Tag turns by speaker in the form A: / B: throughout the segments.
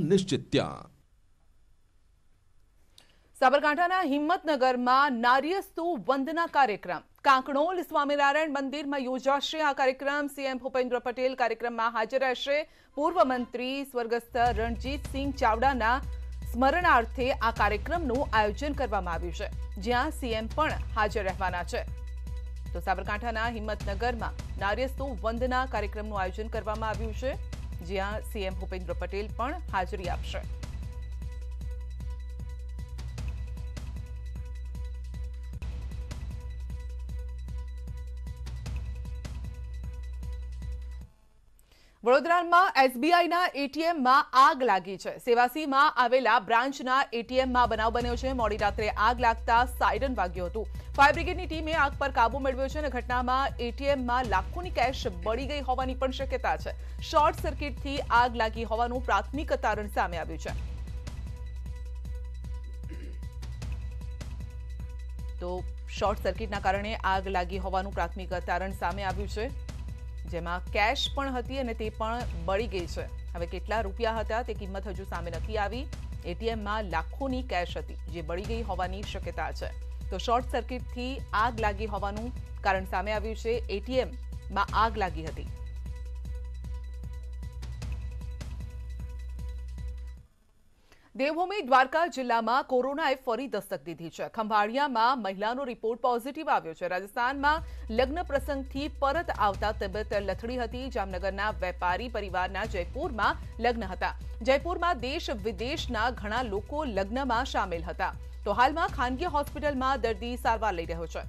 A: નિશ્ચિત
B: સાબરકાંઠાના હિંમતનગરમાં નાર્યસ્તુ વંદના કાર્યક્રમ કાંકણોલ સ્વામિનારાયણ મંદિરમાં યોજાશે આ કાર્યક્રમ સીએમ ભૂપેન્દ્ર પટેલ કાર્યક્રમમાં હાજર રહેશે પૂર્વ મંત્રી સ્વર્ગસ્થ રણજીતસિંહ ચાવડાના સ્મરણાર્થે આ કાર્યક્રમનું આયોજન કરવામાં આવ્યું છે જ્યાં સીએમ પણ હાજર રહેવાના છે તો સાબરકાંઠાના હિંમતનગરમાં નાર્યસ્તુ વંદના કાર્યક્રમનું આયોજન કરવામાં આવ્યું છે જ્યાં સીએમ ભૂપેન્દ્ર પટેલ પણ હાજરી આપશે વડોદરામાં SBI ના ATM માં આગ લાગી છે સેવાસીમાં આવેલા બ્રાન્ચના ATM માં બનાવ બન્યો છે મોડી રાત્રે આગ લાગતા સાયરણ વાગ્યું હતું ફાયર બ્રિગેડની ટીમે આગ પર કાબૂ મેળવ્યો છે અને ઘટનામાં ATM માં લાખોની કેશ બળી ગઈ હોવાની પણ શક્યતા છે શોર્ટ સર્કિટથી આગ લાગી હોવાનું પ્રાથમિક તારણ સામે આવ્યું છે તો શોર્ટ સર્કિટના કારણે આગ લાગી હોવાનું પ્રાથમિક તારણ સામે આવ્યું છે જેમાં કેશ પણ હતી અને તે પણ બળી ગઈ છે હવે કેટલા રૂપિયા હતા તે કિંમત હજુ સામે નથી આવી એટીએમમાં લાખોની કેશ હતી જે બળી ગઈ હોવાની શક્યતા છે તો શોર્ટ સર્કિટથી આગ લાગી હોવાનું કારણ સામે આવ્યું છે એટીએમમાં આગ લાગી હતી દેવોમી દ્વારકા જિલ્લામાં કોરોનાએ ફરી दस्तक દીધી છે ખંભાડિયામાં મહિલાનો રિપોર્ટ પોઝિટિવ આવ્યો છે રાજસ્થાનમાં લગ્ન પ્રસંગથી પરત આવતા તબતર લથડી હતી જામનગરના વેપારી પરિવારના જયપુરમાં લગ્ન હતા જયપુરમાં દેશ વિદેશના ઘણા લોકો લગનમાં સામેલ હતા તો હાલમાં ખાનગી હોસ્પિટલમાં દર્દી સારવાર લઈ રહ્યો છે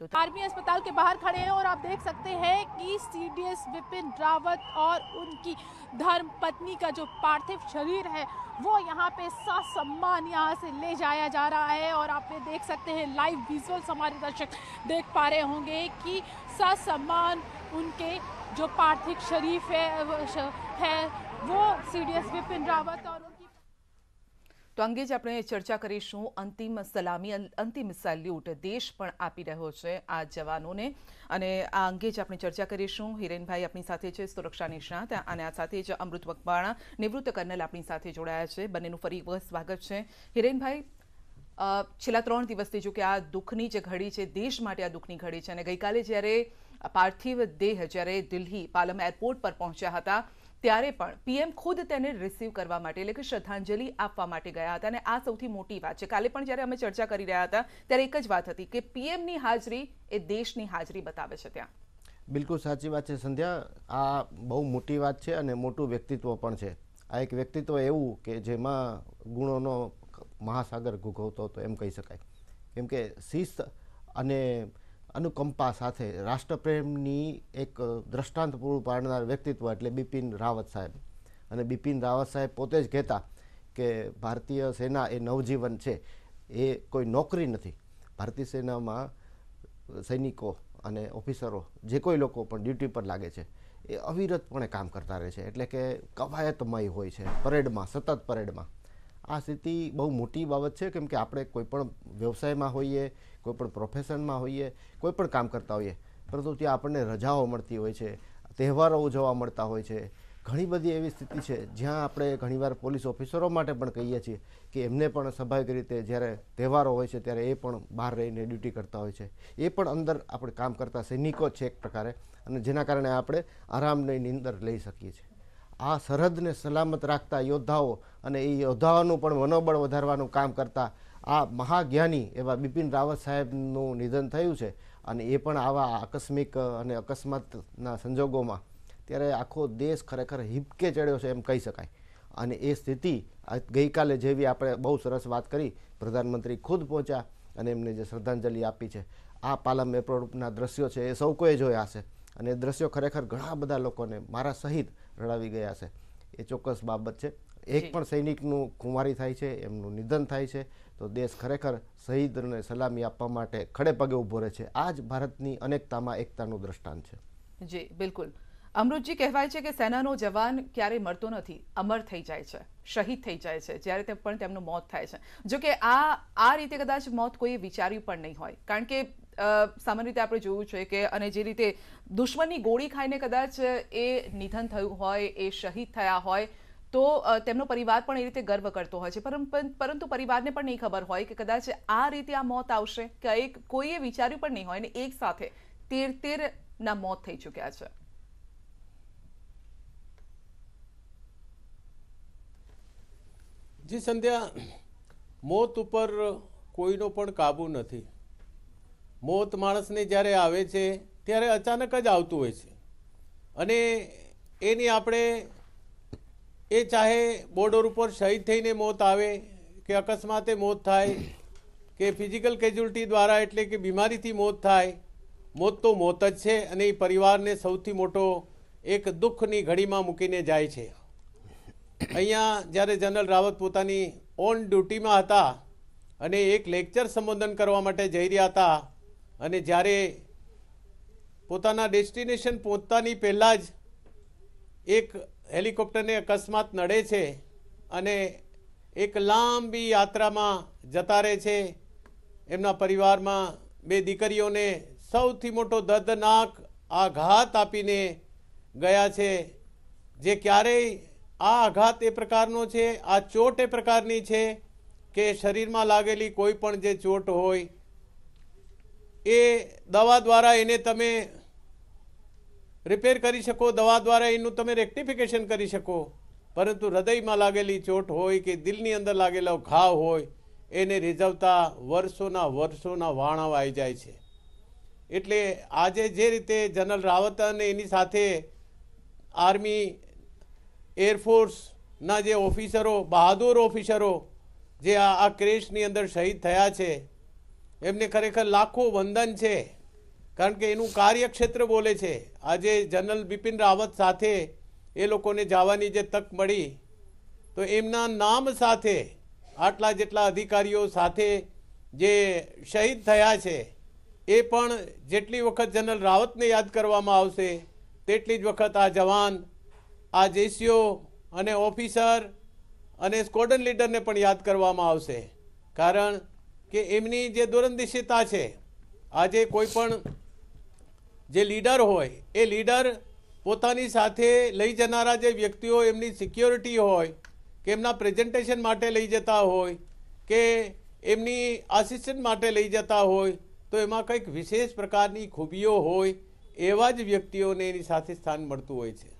B: तो आर्मी अस्पताल के बाहर खड़े हैं और आप देख सकते हैं कि सीडीएस विपिन रावत और उनकी धर्म पत्नी का जो पार्थिव शरीर है वो यहाँ पे सम्मान यहाँ से ले जाया जा रहा है और आप ये देख सकते हैं लाइव विजुअल्स हमारे दर्शक देख पा रहे होंगे कि सम्मान उनके जो पार्थिव शरीफ है है वो C D S Vipin Rawat और અંગે જ આપણે ચર્ચા કરીશું અંતિમ સલામી અંતિમ સેલ્યુટ દેશ પણ આપી રહ્યો છે આ જવાનોને અને આ અંગે જ આપણે ચર્ચા કરીશું હિરેનભાઈ આપણી સાથે છે સુરક્ષા નિષ્ણાત અને આ સાથે જ અમૃત વકવાણા નિવૃત્ત કર્નલ આપણી સાથે જોડાયા છે બંનેનું ફરી સ્વાગત છે હિરેનભાઈ છેલ્લા ત્રણ દિવસથી જો કે આ દુઃખની જે ઘડી છે દેશ માટે આ દુઃખની ઘડી છે અને ગઈકાલે જ્યારે પાર્થિવ દેહ જ્યારે દિલ્હી પાલમ એરપોર્ટ પર પહોંચ્યા હતા ત્યારે પણ પીએમ ખુદ તેને રિસીવ કરવા માટે એટલે કે શ્રદ્ધાંજલિ આપવા માટે ગયા હતા અને આ સૌથી મોટી વાત છે કાલે પણ જ્યારે અમે ચર્ચા કરી રહ્યા હતા ત્યારે એક જ વાત હતી કે પીએમની હાજરી એ દેશની હાજરી બતાવે છે ત્યાં
C: બિલકુલ સાચી વાત છે સંધ્યા આ બહુ મોટી વાત છે અને મોટું વ્યક્તિત્વ પણ છે આ એક વ્યક્તિત્વ એવું કે જેમાં ગુણોનો મહાસાગર ગુગવતો હતો એમ કહી શકાય કેમ કે શિસ્ત અને અનુકંપા સાથે રાષ્ટ્રપ્રેમની એક દ્રષ્ટાંત પૂરું પાડનાર વ્યક્તિત્વ એટલે બિપિન રાવત સાહેબ અને બિપિન રાવત સાહેબ પોતે જ કહેતા કે ભારતીય સેના એ નવજીવન છે એ કોઈ નોકરી નથી ભારતીય સેનામાં સૈનિકો અને ઓફિસરો જે કોઈ લોકો પણ ડ્યુટી પર લાગે છે એ અવિરતપણે કામ કરતા રહે છે એટલે કે કવાયતમય હોય છે પરેડમાં સતત પરેડમાં આ સ્થિતિ બહુ મોટી બાબત છે કેમ કે આપણે કોઈપણ વ્યવસાયમાં હોઈએ કોઈપણ પ્રોફેશનમાં હોઈએ કોઈપણ કામ કરતા હોઈએ પરંતુ ત્યાં આપણને રજાઓ મળતી હોય છે તહેવારો ઉજવવા મળતા હોય છે ઘણી બધી એવી સ્થિતિ છે જ્યાં આપણે ઘણીવાર પોલીસ ઓફિસરો માટે પણ કહીએ છીએ કે એમને પણ સ્વાભાવિક રીતે જ્યારે તહેવારો હોય છે ત્યારે એ પણ બહાર રહીને ડ્યુટી કરતા હોય છે એ પણ અંદર આપણે કામ કરતા સૈનિકો છે એક પ્રકારે અને જેના કારણે આપણે આરામની અંદર લઈ શકીએ છીએ આ સરહદને સલામત રાખતા યોદ્ધાઓ અને એ યોદ્ધાઓનું પણ મનોબળ વધારવાનું કામ કરતા આ મહાજ્ઞાની એવા બિપિન રાવત સાહેબનું નિધન થયું છે અને એ પણ આવા આકસ્મિક અને અકસ્માતના સંજોગોમાં ત્યારે આખો દેશ ખરેખર હિપકે ચડ્યો છે એમ કહી શકાય અને એ સ્થિતિ ગઈકાલે જેવી આપણે બહુ સરસ વાત કરી પ્રધાનમંત્રી ખુદ પહોંચ્યા અને એમને જે શ્રદ્ધાંજલિ આપી છે આ પાલમ એપ્રોડના દ્રશ્યો છે એ સૌ કોઈ જોયા હશે અને દ્રશ્યો ખરેખર ઘણા બધા લોકોને મારા સહિત રડાવી ગયા છે એ ચોક્કસ બાબત છે એક પણ સૈનિકનું કુંવારી થાય છે એમનું નિધન થાય છે તો દેશ ખરેખર શહીદને સલામી આપવા માટે ખડે પગે ઊભો રહે છે આ જ ભારતની અનેકતામાં એકતાનું દ્રષ્ટાંત છે
B: જી બિલકુલ અમૃતજી કહેવાય છે કે સેનાનો જવાન ક્યારેય મરતો નથી અમર થઈ જાય છે શહીદ થઈ જાય છે જ્યારે તે પણ તેમનું મોત થાય છે જો કે આ આ રીતે કદાચ મોત કોઈએ વિચાર્યું પણ નહીં હોય કારણ કે સામાન્ય રીતે આપણે જોયું છે કે અને જે રીતે દુશ્મનની ગોળી ખાઈને કદાચ એ નિધન થયું હોય એ શહીદ થયા હોય તો તેમનો પરિવાર પણ એ રીતે ગર્વ કરતો હોય છે પરંતુ પરિવારને પણ નહીં ખબર હોય કે કદાચ આ રીતે આ મોત આવશે કે એક કોઈએ વિચાર્યું પણ નહીં હોય અને એક સાથે તેર તેરના મોત થઈ ચૂક્યા છે
A: જી સંધ્યા મોત ઉપર કોઈનો પણ કાબુ નથી મોત માણસને જ્યારે આવે છે ત્યારે અચાનક જ આવતું હોય છે અને એની આપણે એ ચાહે બોર્ડર ઉપર શહીદ થઈને મોત આવે કે અકસ્માતે મોત થાય કે ફિઝિકલ કેજ્યુલિટી દ્વારા એટલે કે બીમારીથી મોત થાય મોત તો મોત જ છે અને એ પરિવારને સૌથી મોટો એક દુઃખની ઘડીમાં મૂકીને જાય છે અહીંયા જ્યારે જનરલ રાવત પોતાની ઓન ડ્યુટીમાં હતા અને એક લેક્ચર સંબોધન કરવા માટે જઈ રહ્યા હતા અને જ્યારે પોતાના ડેસ્ટિનેશન પહોંચતાની પહેલાં જ એક હેલિકોપ્ટરને અકસ્માત નડે છે અને એક લાંબી યાત્રામાં જતા રહે છે એમના પરિવારમાં બે દીકરીઓને સૌથી મોટો દર્દનાક આઘાત આપીને ગયા છે જે ક્યારેય આ આઘાત એ પ્રકારનો છે આ ચોટ એ પ્રકારની છે કે શરીરમાં લાગેલી કોઈ પણ જે ચોટ હોય એ દવા દ્વારા એને તમે રિપેર કરી શકો દવા દ્વારા એનું તમે રેક્ટિફિકેશન કરી શકો પરંતુ હૃદયમાં લાગેલી ચોટ હોય કે દિલની અંદર લાગેલો ઘાવ હોય એને રિઝવતા વર્ષોના વર્ષોના વાણાઓ આવી જાય છે એટલે આજે જે રીતે જનરલ રાવત અને એની સાથે આર્મી એરફોર્સના જે ઓફિસરો બહાદુર ઓફિસરો જે આ ક્રેશની અંદર શહીદ થયા છે એમને ખરેખર લાખો વંદન છે કારણ કે એનું કાર્યક્ષેત્ર બોલે છે આજે જનરલ બિપિન રાવત સાથે એ લોકોને જવાની જે તક મળી તો એમના નામ સાથે આટલા જેટલા અધિકારીઓ સાથે જે શહીદ થયા છે એ પણ જેટલી વખત જનરલ રાવતને યાદ કરવામાં આવશે તેટલી જ વખત આ જવાન આ જેસીઓ અને ઓફિસર અને સ્કોડન લીડરને પણ યાદ કરવામાં આવશે કારણ કે એમની જે દૂરંદેશિતા છે આજે કોઈ પણ જે લીડર હોય એ લીડર પોતાની સાથે લઈ જનારા જે વ્યક્તિઓ એમની સિક્યોરિટી હોય કે એમના પ્રેઝન્ટેશન માટે લઈ જતા હોય કે એમની આસિસ્ટન્ટ માટે લઈ જતા હોય તો એમાં કંઈક વિશેષ પ્રકારની ખૂબીઓ હોય એવા જ વ્યક્તિઓને એની સાથે સ્થાન મળતું હોય છે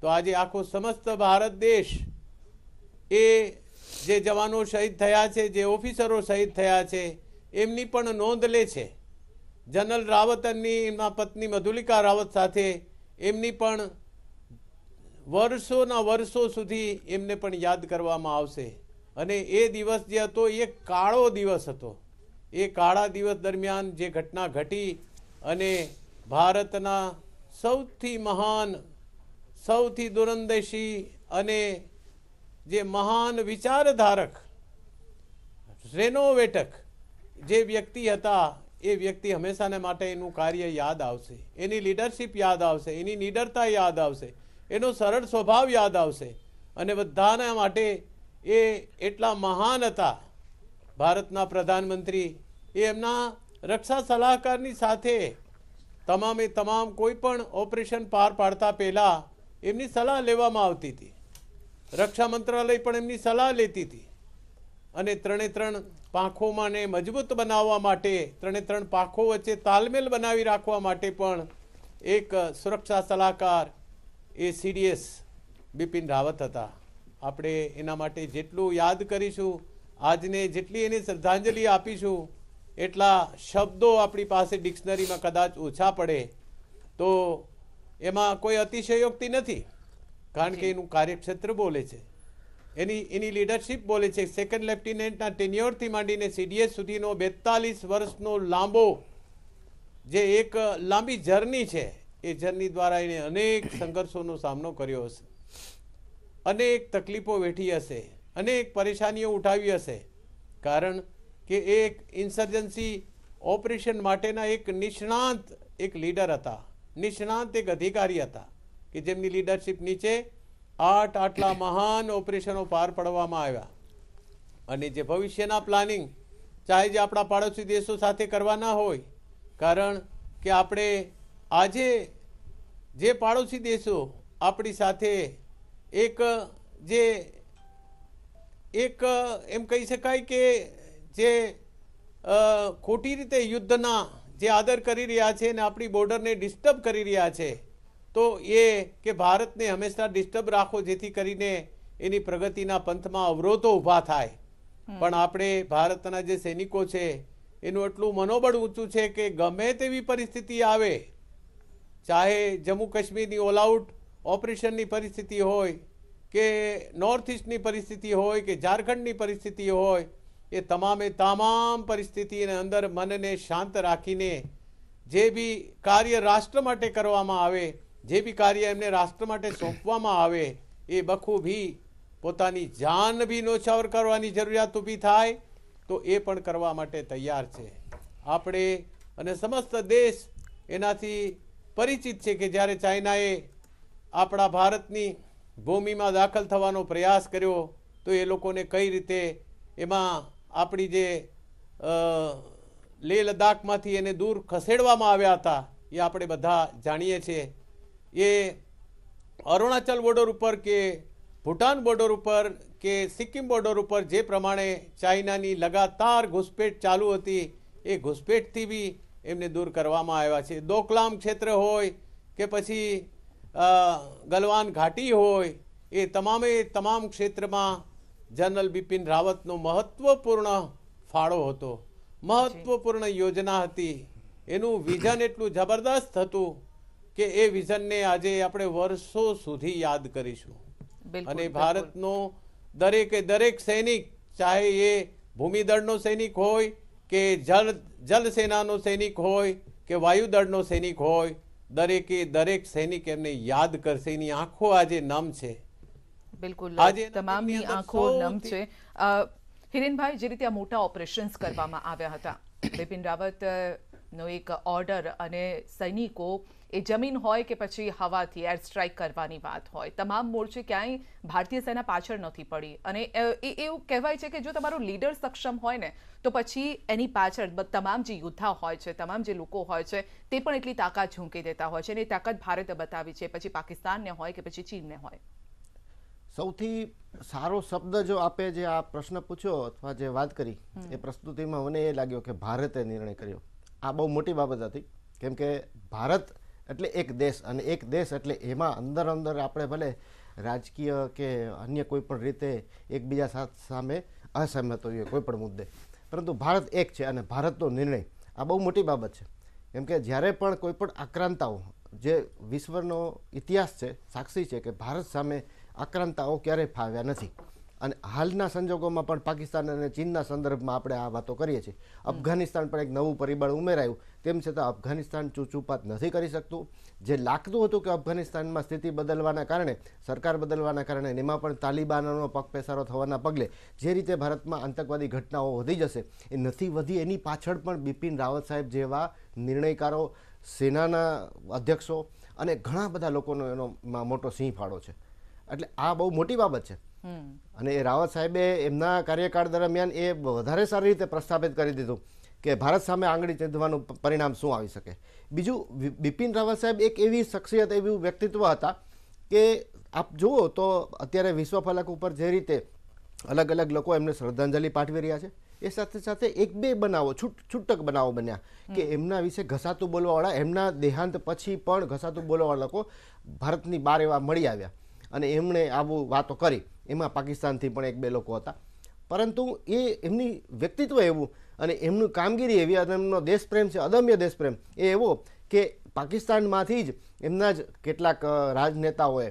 A: તો આજે આખો સમસ્ત ભારત દેશ એ જે જવાનો શહીદ થયા છે જે ઓફિસરો શહીદ થયા છે એમની પણ નોંધ લે છે જનરલ રાવત એમના પત્ની મધુલિકા રાવત સાથે એમની પણ વર્ષોના વર્ષો સુધી એમને પણ યાદ કરવામાં આવશે અને એ દિવસ જે હતો એ કાળો દિવસ હતો એ કાળા દિવસ દરમિયાન જે ઘટના ઘટી અને ભારતના સૌથી મહાન સૌથી દુરંદેશી અને જે મહાન વિચારધારક રેનોવેટક જે વ્યક્તિ હતા એ વ્યક્તિ હંમેશાને માટે એનું કાર્ય યાદ આવશે એની લીડરશિપ યાદ આવશે એની નિડરતા યાદ આવશે એનો સરળ સ્વભાવ યાદ આવશે અને બધાના માટે એ એટલા મહાન હતા ભારતના પ્રધાનમંત્રી એ એમના રક્ષા સલાહકારની સાથે તમામે તમામ કોઈ પણ ઓપરેશન પાર પાડતા પહેલાં એમની સલાહ લેવામાં આવતી હતી રક્ષા મંત્રાલય પણ એમની સલાહ લેતી હતી અને ત્રણે ત્રણ પાંખોમાં ને મજબૂત બનાવવા માટે ત્રણે ત્રણ પાંખો વચ્ચે તાલમેલ બનાવી રાખવા માટે પણ એક સુરક્ષા સલાહકાર એ સીડીએસ બિપિન રાવત હતા આપણે એના માટે જેટલું યાદ કરીશું આજને જેટલી એને શ્રદ્ધાંજલિ આપીશું એટલા શબ્દો આપણી પાસે ડિક્શનરીમાં કદાચ ઓછા પડે તો એમાં કોઈ અતિશયોક્તિ નથી કારણ કે એનું કાર્યક્ષેત્ર બોલે છે એની એની લીડરશિપ બોલે છે સેકન્ડ લેફ્ટિનેન્ટના ટેન્યોરથી માંડીને સીડીએસ સુધીનો બેતાલીસ વર્ષનો લાંબો જે એક લાંબી જર્ની છે એ જર્ની દ્વારા એણે અનેક સંઘર્ષોનો સામનો કર્યો હશે અનેક તકલીફો વેઠી હશે અનેક પરેશાનીઓ ઉઠાવી હશે કારણ કે એક ઇન્સર્જન્સી ઓપરેશન માટેના એક નિષ્ણાંત એક લીડર હતા નિષ્ણાંત એક અધિકારી હતા કે જેમની લીડરશિપ નીચે આઠ આટલા મહાન ઓપરેશનો પાર પાડવામાં આવ્યા અને જે ભવિષ્યના પ્લાનિંગ ચાહે જે આપણા પાડોશી દેશો સાથે કરવાના હોય કારણ કે આપણે આજે જે પાડોશી દેશો આપણી સાથે એક જે એક એમ કહી શકાય કે જે ખોટી રીતે યુદ્ધના જે આદર કરી રહ્યા છે અને આપણી બોર્ડરને ડિસ્ટર્બ કરી રહ્યા છે તો એ કે ભારતને હંમેશા ડિસ્ટર્બ રાખો જેથી કરીને એની પ્રગતિના પંથમાં અવરોધો ઊભા થાય પણ આપણે ભારતના જે સૈનિકો છે એનું એટલું મનોબળ ઊંચું છે કે ગમે તેવી પરિસ્થિતિ આવે ચાહે જમ્મુ કાશ્મીરની ઓલ આઉટ ઓપરેશનની પરિસ્થિતિ હોય કે નોર્થ ઇસ્ટની પરિસ્થિતિ હોય કે ઝારખંડની પરિસ્થિતિ હોય એ તમામે તમામ પરિસ્થિતિને અંદર મનને શાંત રાખીને જે બી કાર્ય રાષ્ટ્ર માટે કરવામાં આવે જે બી કાર્ય એમને રાષ્ટ્ર માટે સોંપવામાં આવે એ બખૂબી પોતાની જાન બી નોછાવર કરવાની જરૂરિયાત ઊભી થાય તો એ પણ કરવા માટે તૈયાર છે આપણે અને સમસ્ત દેશ એનાથી પરિચિત છે કે જ્યારે ચાઇનાએ આપણા ભારતની ભૂમિમાં દાખલ થવાનો પ્રયાસ કર્યો તો એ લોકોને કઈ રીતે એમાં આપણી જે લેહ લદ્દાખમાંથી એને દૂર ખસેડવામાં આવ્યા હતા એ આપણે બધા જાણીએ છીએ એ અરુણાચલ બોર્ડર ઉપર કે ભૂટાન બોર્ડર ઉપર કે સિક્કિમ બોર્ડર ઉપર જે પ્રમાણે ચાઇનાની લગાતાર ઘૂસપેટ ચાલુ હતી એ ઘૂસપેટથી બી એમને દૂર કરવામાં આવ્યા છે દોકલામ ક્ષેત્ર હોય કે પછી ગલવાન ઘાટી હોય એ તમામે તમામ ક્ષેત્રમાં જનરલ બિપિન રાવતનો મહત્ત્વપૂર્ણ ફાળો હતો મહત્ત્વપૂર્ણ યોજના હતી એનું વિઝન એટલું જબરદસ્ત હતું કે એ વિઝનને આજે આપણે વર્ષો સુધી યાદ કરીશું અને ભારતનો દરેકે દરેક સૈનિક ચાહે એ ભૂમિદળનો સૈનિક હોય કે જળ જલસેનાનો સૈનિક હોય કે વાયુદળનો સૈનિક હોય દરેકે દરેક સૈનિક એમને યાદ કરશે એની આંખો આજે નમ છે
B: બિલકુલ આજે તમામની આંખો નમ છે હિરેનભાઈ જે રીતે આ મોટા ઓપરેશન્સ કરવામાં આવ્યા હતા બિપિન રાવત નો એક ઓર્ડર અને સૈનિકો એ જમીન હોય કે પછી હવાથી એર સ્ટ્રાઇક કરવાની વાત હોય તમામ મોરચે ક્યાંય ભારતીય સેના પાછળ નથી પડી અને એ એવું કહેવાય છે કે જો તમારો લીડર સક્ષમ હોય ને તો પછી એની પાછળ તમામ જે યોદ્ધા હોય છે તમામ જે લોકો હોય છે તે પણ એટલી તાકાત ઝૂંકી દેતા હોય છે અને એ તાકાત ભારતે બતાવી છે પછી પાકિસ્તાનને હોય કે પછી ચીનને હોય
C: સૌથી સારો શબ્દ જો આપે જે આ પ્રશ્ન પૂછ્યો અથવા જે વાત કરી એ પ્રસ્તુતિમાં મને એ લાગ્યો કે ભારતે નિર્ણય કર્યો આ બહુ મોટી બાબત હતી કેમ કે ભારત એટલે એક દેશ અને એક દેશ એટલે એમાં અંદર અંદર આપણે ભલે રાજકીય કે અન્ય કોઈ પણ રીતે એકબીજા સાથ સામે અસહમત હોઈએ કોઈ પણ મુદ્દે પરંતુ ભારત એક છે અને ભારતનો નિર્ણય આ બહુ મોટી બાબત છે કેમ કે જ્યારે પણ કોઈ પણ આક્રાંતાઓ જે વિશ્વનો ઇતિહાસ છે સાક્ષી છે કે ભારત સામે આક્રાંતાઓ ક્યારેય ફાવ્યા નથી અને હાલના સંજોગોમાં પણ પાકિસ્તાન અને ચીનના સંદર્ભમાં આપણે આ વાતો કરીએ છીએ અફઘાનિસ્તાન પણ એક નવું પરિબળ ઉમેરાયું તેમ છતાં અફઘાનિસ્તાન ચૂચૂપાત નથી કરી શકતું જે લાગતું હતું કે અફઘાનિસ્તાનમાં સ્થિતિ બદલવાના કારણે સરકાર બદલવાના કારણે એમાં પણ તાલિબાનોનો પગપેસારો થવાના પગલે જે રીતે ભારતમાં આતંકવાદી ઘટનાઓ વધી જશે એ નથી વધી એની પાછળ પણ બિપિન રાવત સાહેબ જેવા નિર્ણયકારો સેનાના અધ્યક્ષો અને ઘણા બધા લોકોનો એનો મોટો સિંહ ફાળો છે એટલે આ બહુ મોટી બાબત છે અને એ રાવત સાહેબે એમના કાર્યકાળ દરમિયાન એ વધારે સારી રીતે પ્રસ્થાપિત કરી દીધું કે ભારત સામે આંગળી ચીંધવાનું પરિણામ શું આવી શકે બીજું બિપિન રાવત સાહેબ એક એવી શખ્સિયત એવું વ્યક્તિત્વ હતા કે આપ જુઓ તો અત્યારે વિશ્વ ફલક ઉપર જે રીતે અલગ અલગ લોકો એમને શ્રદ્ધાંજલિ પાઠવી રહ્યા છે એ સાથે સાથે એક બે બનાવો છૂટ છૂટક બનાવો બન્યા કે એમના વિશે ઘસાતું બોલવાવાળા એમના દેહાંત પછી પણ ઘસાતું બોલવાવાળા લોકો ભારતની બહાર એવા મળી આવ્યા અને એમણે આવું વાતો કરી એમાં પાકિસ્તાનથી પણ એક બે લોકો હતા પરંતુ એ એમની વ્યક્તિત્વ એવું અને એમનું કામગીરી એવી અને એમનો દેશપ્રેમ છે અદમ્ય દેશપ્રેમ એ એવો કે પાકિસ્તાનમાંથી જ એમના જ કેટલાક રાજનેતાઓએ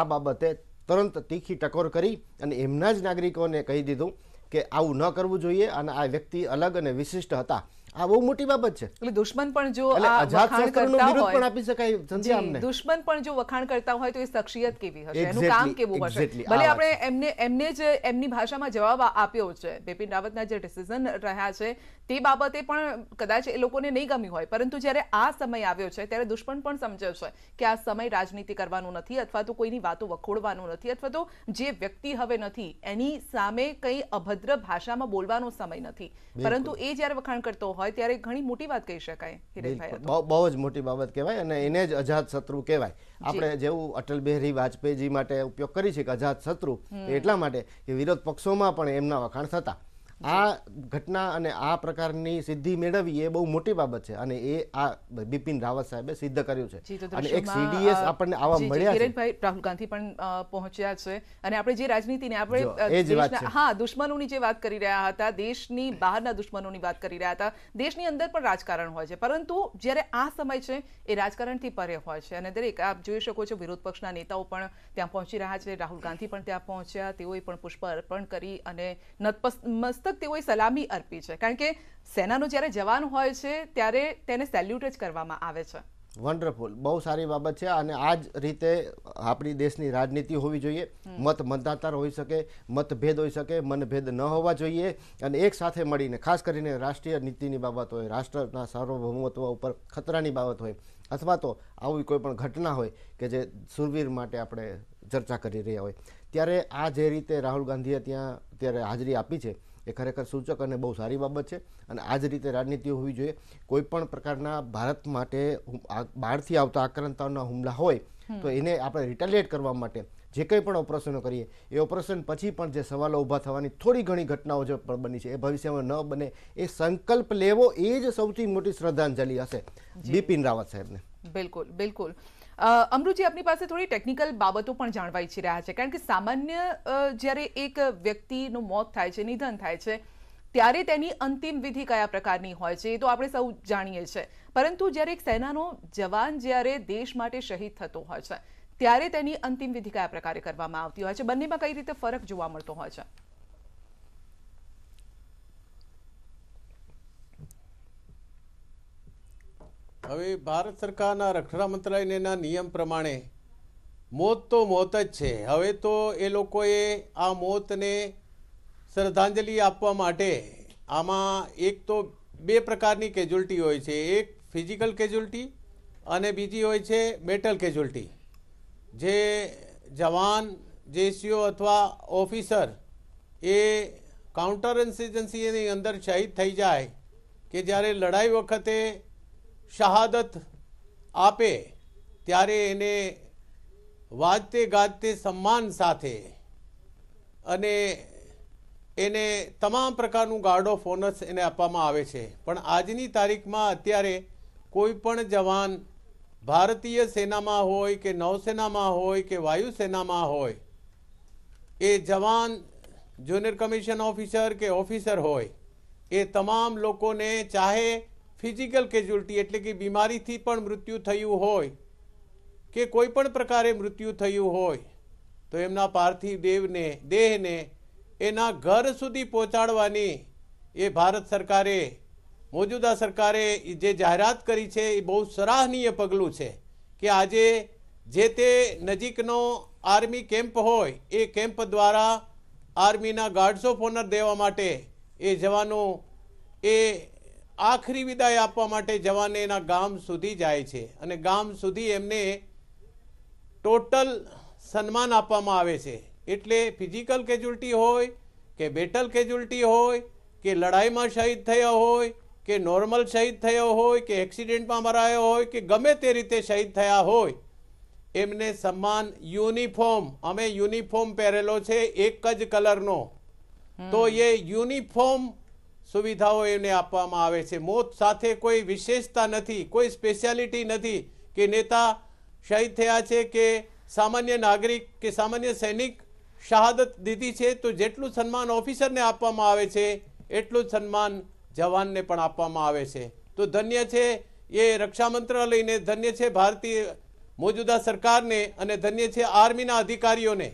C: આ બાબતે તરંત તીખી ટકોર કરી અને એમના જ નાગરિકોને કહી દીધું કે આવું ન કરવું જોઈએ અને આ વ્યક્તિ અલગ અને વિશિષ્ટ હતા આ બહુ મોટી બાબત છે એટલે દુશ્મન પણ જો વખાણ કરતા હોય પણ આપી શકાય સંધ્યા અમને
B: દુશ્મન પણ જો વખાણ કરતા હોય તો એ શખ્સિયત કેવી હશે એનું કામ કેવું હશે ભલે આપણે એમને એમને જ એમની ભાષામાં જવાબ આપ્યો છે બિપિન રાવતના જે ડિસિઝન રહ્યા છે તે બાબતે પણ કદાચ એ લોકોને નહીં ગમ્યું હોય પરંતુ જ્યારે આ સમય આવ્યો છે ત્યારે દુશ્મન પણ સમજ્યો છે કે આ સમય રાજનીતિ કરવાનું નથી અથવા તો કોઈની વાતો વખોડવાનું નથી અથવા તો જે વ્યક્તિ હવે નથી એની સામે કંઈ અભદ્ર ભાષામાં બોલવાનો સમય નથી પરંતુ એ જ્યારે વખાણ કરતો હોય ત્યારે ઘણી મોટી વાત કહી શકાય હિરેનભાઈ
C: બહુ જ મોટી બાબત કહેવાય અને એને જ અજાત શત્રુ કહેવાય આપણે જેવું અટલ બિહારી વાજપેયીજી માટે ઉપયોગ કરી છે કે અજાત શત્રુ એટલા માટે કે વિરોધ પક્ષોમાં પણ એમના વખાણ થતા આ ઘટના અને આ પ્રકારની સિદ્ધિ મેળવવી એ બહુ મોટી બાબત છે અને એ આ બિપિન રાવત સાહેબે સિદ્ધ કર્યું છે અને એક સીડીએસ આપણને આવા મળ્યા છે
B: રાહુલ ગાંધી પણ પહોંચ્યા છે અને આપણે જે રાજનીતિને આપણે હા દુશ્મનોની જે વાત કરી રહ્યા હતા દેશની બહારના દુશ્મનોની વાત કરી રહ્યા હતા દેશની અંદર પણ રાજકારણ હોય છે પરંતુ જ્યારે આ સમય છે એ રાજકારણથી પરે હોય છે અને દરેક આપ જોઈ શકો છો વિરોધ પક્ષના નેતાઓ પણ ત્યાં પહોંચી રહ્યા છે રાહુલ ગાંધી પણ ત્યાં પહોંચ્યા તેઓએ પણ પુષ્પ અર્પણ કરી અને નતમસ્ત મસ્તક તેઓએ સલામી અર્પી છે કારણ કે સેનાનો જ્યારે જવાન હોય છે ત્યારે તેને સેલ્યુટ જ કરવામાં આવે છે
C: વન્ડરફુલ બહુ સારી બાબત છે અને આ જ રીતે આપણી દેશની રાજનીતિ હોવી જોઈએ મત મતદાતાર હોઈ શકે મતભેદ હોઈ શકે મનભેદ ન હોવા જોઈએ અને એક સાથે મળીને ખાસ કરીને રાષ્ટ્રીય નીતિની બાબત હોય રાષ્ટ્રના સાર્વભૌમત્વ ઉપર ખતરાની બાબત હોય અથવા તો આવી કોઈ પણ ઘટના હોય કે જે સુરવીર માટે આપણે ચર્ચા કરી રહ્યા હોય ત્યારે આ જે રીતે રાહુલ ગાંધીએ ત્યાં ત્યારે હાજરી આપી છે એ ખરેખર સૂચક અને બહુ સારી બાબત છે અને આ જ રીતે રાજનીતિ હોવી જોઈએ કોઈપણ પ્રકારના ભારત માટે બહારથી આવતા આક્રાંતાઓના હુમલા હોય તો એને આપણે રિટાલિએટ કરવા માટે જે કંઈ પણ ઓપરેશનો કરીએ એ ઓપરેશન પછી પણ જે સવાલો ઊભા થવાની થોડી ઘણી ઘટનાઓ જે પણ બની છે એ ભવિષ્યમાં ન બને એ સંકલ્પ લેવો એ જ સૌથી મોટી શ્રદ્ધાંજલિ હશે બિપિન રાવત સાહેબને
B: બિલકુલ બિલકુલ અમરુજી આપની પાસે થોડી ટેકનિકલ બાબતો પણ જાણવા ઈચ્છ રહ્યા છે કારણ કે સામાન્ય જ્યારે એક વ્યક્તિનો મોત થાય છે નિધન થાય છે ત્યારે તેની અંતિમ વિધિ કયા પ્રકારની હોય છે એ તો આપણે સૌ જાણીએ છીએ પરંતુ જ્યારે એક સૈનાનો જવાન જ્યારે દેશ માટે શહીદ થતો હોય છે ત્યારે તેની અંતિમ વિધિ કયા प्रकारे કરવામાં આવતી હોય છે બનીમાં કઈ રીતે ફરક જોવા મળતો હોય છે
A: હવે ભારત સરકારના રક્ષણા મંત્રાલયના નિયમ પ્રમાણે મોત તો મોત જ છે હવે તો એ લોકોએ આ મોતને શ્રદ્ધાંજલિ આપવા માટે આમાં એક તો બે પ્રકારની કેજ્યુલિટી હોય છે એક ફિઝિકલ કેજ્યુલિટી અને બીજી હોય છે મેટલ કેજ્યુલિટી જે જવાન જેસીઓ અથવા ઓફિસર એ કાઉન્ટર ઇન્સિજન્સીની અંદર શહીદ થઈ જાય કે જ્યારે લડાઈ વખતે શહાદત આપે ત્યારે એને વાજતે ગાજતે સન્માન સાથે અને એને તમામ પ્રકારનું ગાર્ડ ઓફ ઓનર્સ એને આપવામાં આવે છે પણ આજની તારીખમાં અત્યારે કોઈ પણ જવાન ભારતીય સેનામાં હોય કે નૌસેનામાં હોય કે વાયુસેનામાં હોય એ જવાન જુનિયર કમિશન ઓફિસર કે ઓફિસર હોય એ તમામ લોકોને ચાહે ફિઝિકલ કેઝ્યુલિટી એટલે કે બીમારીથી પણ મૃત્યુ થયું હોય કે કોઈ પણ પ્રકારે મૃત્યુ થયું હોય તો એમના પાર્થિવ દેવને દેહને એના ઘર સુધી પહોંચાડવાની એ ભારત સરકારે મોજૂદા સરકારે જે જાહેરાત કરી છે એ બહુ સરાહનીય પગલું છે કે આજે જે તે નજીકનો આર્મી કેમ્પ હોય એ કેમ્પ દ્વારા આર્મીના ગાર્ડ્સ ઓફ ઓનર દેવા માટે એ જવાનો એ આખરી વિદાય આપવા માટે જવાને એના ગામ સુધી જાય છે અને ગામ સુધી એમને ટોટલ સન્માન આપવામાં આવે છે એટલે ફિઝિકલ કેજ્યુલિટી હોય કે બેટલ કેજ્યુલિટી હોય કે લડાઈમાં શહીદ થયો હોય કે નોર્મલ શહીદ થયો હોય કે એક્સિડન્ટમાં મરાયો હોય કે ગમે તે રીતે શહીદ થયા હોય એમને સન્માન યુનિફોર્મ અમે યુનિફોર્મ પહેરેલો છે એક જ કલરનો તો એ યુનિફોર્મ સુવિધાઓ એમને આપવામાં આવે છે મોત સાથે કોઈ વિશેષતા નથી કોઈ સ્પેશિયાલિટી નથી કે નેતા શહીદ થયા છે કે સામાન્ય નાગરિક કે સામાન્ય સૈનિક શહાદત દીધી છે તો જેટલું સન્માન ઓફિસરને આપવામાં આવે છે એટલું જ સન્માન જવાનને પણ આપવામાં આવે છે તો ધન્ય છે એ રક્ષા મંત્રાલયને ધન્ય છે ભારતીય મોજૂદા સરકારને અને ધન્ય છે આર્મીના અધિકારીઓને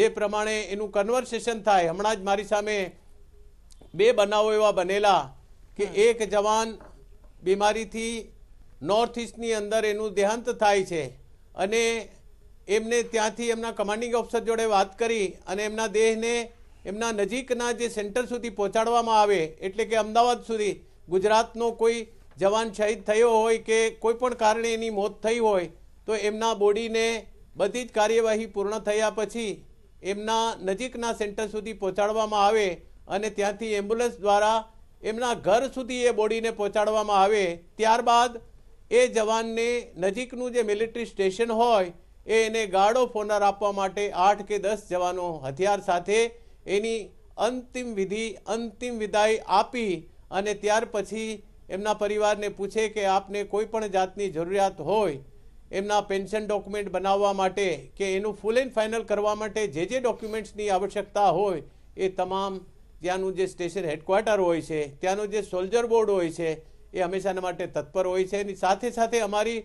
A: જે પ્રમાણે એનું કન્વર્સેશન થાય હમણાં જ મારી સામે બે બનાવો એવા બનેલા કે એક જવાન બીમારીથી નોર્થ ઇસ્ટની અંદર એનું દેહાંત થાય છે અને એમને ત્યાંથી એમના કમાન્ડિંગ ઓફિસર જોડે વાત કરી અને એમના દેહને એમના નજીકના જે સેન્ટર સુધી પહોંચાડવામાં આવે એટલે કે અમદાવાદ સુધી ગુજરાતનો કોઈ જવાન શહીદ થયો હોય કે કોઈ પણ કારણે એની મોત થઈ હોય તો એમના બોડીને બધી જ કાર્યવાહી પૂર્ણ થયા પછી એમના નજીકના સેન્ટર સુધી પહોંચાડવામાં આવે અને ત્યાંથી એમ્બ્યુલન્સ દ્વારા એમના ઘર સુધી એ બોડીને પહોંચાડવામાં આવે ત્યારબાદ એ જવાનને નજીકનું જે મિલિટરી સ્ટેશન હોય એ એને ગાર્ડ ફોનર આપવા માટે આઠ કે દસ જવાનો હથિયાર સાથે એની અંતિમ વિધિ અંતિમ વિદાય આપી અને ત્યાર પછી એમના પરિવારને પૂછે કે આપને કોઈ પણ જાતની જરૂરિયાત હોય એમના પેન્શન ડોક્યુમેન્ટ બનાવવા માટે કે એનું ફૂલ એન્ડ ફાઇનલ કરવા માટે જે જે ડોક્યુમેન્ટ્સની આવશ્યકતા હોય એ તમામ ત્યાંનું જે સ્ટેશન હેડક્વાર્ટર હોય છે ત્યાંનું જે સોલ્જર બોર્ડ હોય છે એ હંમેશાના માટે તત્પર હોય છે એની સાથે સાથે અમારી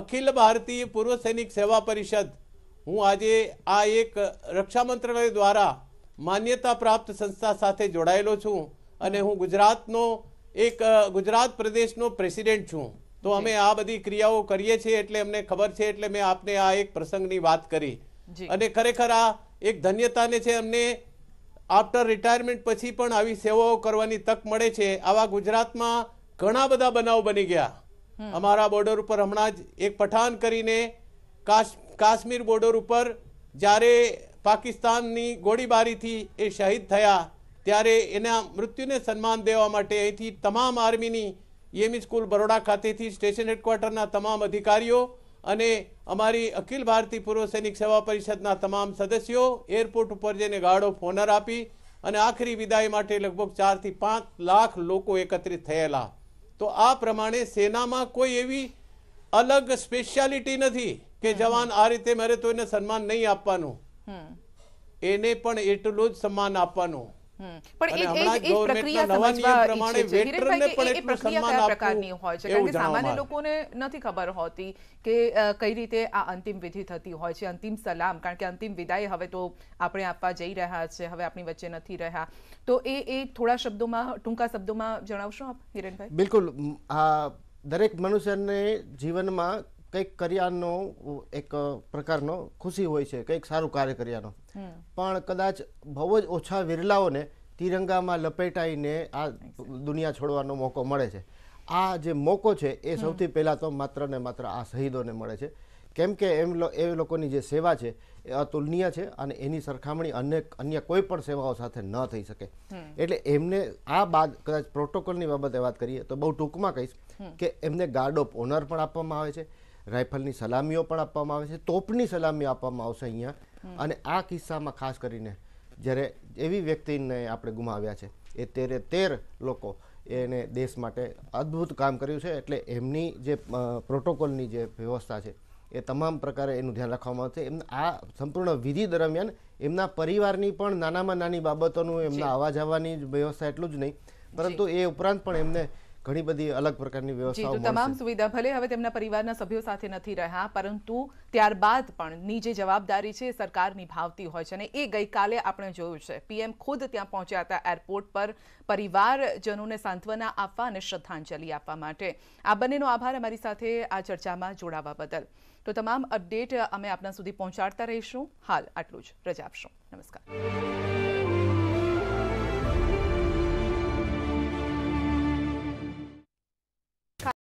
A: અખિલ ભારતીય પૂર્વ સૈનિક સેવા પરિષદ હું આજે આ એક રક્ષા મંત્રાલય દ્વારા માન્યતા પ્રાપ્ત સંસ્થા સાથે જોડાયેલો છું અને હું ગુજરાતનો એક ગુજરાત પ્રદેશનો પ્રેસિડેન્ટ છું તો અમે આ બધી ક્રિયાઓ કરીએ છીએ એટલે અમને ખબર છે એટલે મેં આપને આ એક પ્રસંગની વાત કરી અને ખરેખર આ એક ધન્યતાને છે અમને આફ્ટર રિટાયરમેન્ટ પછી પણ આવી સેવાઓ કરવાની તક મળે છે આવા ગુજરાતમાં ઘણા બધા બનાવ બની ગયા અમારા બોર્ડર ઉપર હમણાં જ એક પઠાણ કરીને કાશ્મીર બોર્ડર ઉપર જ્યારે પાકિસ્તાનની ગોળીબારીથી એ શહીદ થયા ત્યારે એના મૃત્યુને સન્માન દેવા માટે અહીંથી તમામ આર્મીની ઈએમઈ સ્કૂલ બરોડા ખાતેથી સ્ટેશન હેડક્વાર્ટરના તમામ અધિકારીઓ અને અમારી અખિલ ભારતીય પૂર્વ સૈનિક સેવા પરિષદના તમામ સદસ્યો એરપોર્ટ ઉપર જઈને ગાર્ડ ફોનર આપી અને આખરી વિદાય માટે લગભગ ચારથી પાંચ લાખ લોકો એકત્રિત થયેલા તો આ પ્રમાણે સેનામાં કોઈ એવી અલગ સ્પેશિયાલિટી નથી કે જવાન આ રીતે મારે તો એને સન્માન નહીં આપવાનું એને પણ એટલું જ સન્માન આપવાનું
B: સામાન્ય લોકોને નથી ખબર હોતી કે કઈ રીતે આ અંતિમ વિધિ થતી હોય છે અંતિમ સલામ કારણ કે અંતિમ વિદાય હવે તો આપણે આપવા જઈ રહ્યા છે હવે આપણી વચ્ચે નથી રહ્યા તો એ એ થોડા શબ્દોમાં ટૂંકા શબ્દોમાં જણાવશો આપ હિરેનભાઈ
C: બિલકુલ આ દરેક મનુષ્યને જીવનમાં કંઈક કર્યાનો એક પ્રકારનો ખુશી હોય છે કંઈક સારું કાર્ય કર્યાનો પણ કદાચ બહુ જ ઓછા વિરલાઓને તિરંગામાં લપેટાઈને આ દુનિયા છોડવાનો મોકો મળે છે આ જે મોકો છે એ સૌથી પહેલાં તો માત્ર ને માત્ર આ શહીદોને મળે છે કેમ કે એમ એ લોકોની જે સેવા છે એ અતુલનીય છે અને એની સરખામણી અન્ય અન્ય કોઈ પણ સેવાઓ સાથે ન થઈ શકે એટલે એમને આ બાદ કદાચ પ્રોટોકોલની બાબતે વાત કરીએ તો બહુ ટૂંકમાં કહીશ કે એમને ગાર્ડ ઓફ ઓનર પણ આપવામાં આવે છે રાઇફલની સલામીઓ પણ આપવામાં આવે છે તોપની સલામી આપવામાં આવશે અહીંયા અને આ કિસ્સામાં ખાસ કરીને જ્યારે એવી વ્યક્તિને આપણે ગુમાવ્યા છે એ તેરે તેર લોકો એને દેશ માટે અદ્ભુત કામ કર્યું છે એટલે એમની જે પ્રોટોકોલની જે વ્યવસ્થા છે એ તમામ પ્રકારે એનું ધ્યાન રાખવામાં આવશે એમના આ સંપૂર્ણ વિધિ દરમિયાન એમના પરિવારની પણ નાનામાં નાની બાબતોનું એમના આવવા જવાની વ્યવસ્થા એટલું જ નહીં પરંતુ એ ઉપરાંત પણ એમને ઘણી બધી અલગ પ્રકારની વ્યવસ્થાઓ તમામ
B: સુવિધા ભલે હવે તેમના પરિવારના સભ્યો સાથે નથી રહ્યા પરંતુ ત્યારબાદ પણ ની જે જવાબદારી છે સરકાર નિભાવતી હોય છે અને એ ગઈકાલે આપણે જોયું છે પીએમ ખુદ ત્યાં પહોંચ્યા હતા એરપોર્ટ પર પરિવારજનોને સાંત્વના આપવા અને શ્રદ્ધાંજલિ આપવા માટે આ બંનેનો આભાર અમારી સાથે આ ચર્ચામાં જોડાવા બદલ તો તમામ અપડેટ અમે આપના સુધી પહોંચાડતા રહીશું હાલ આટલું જ રજા આપશું નમસ્કાર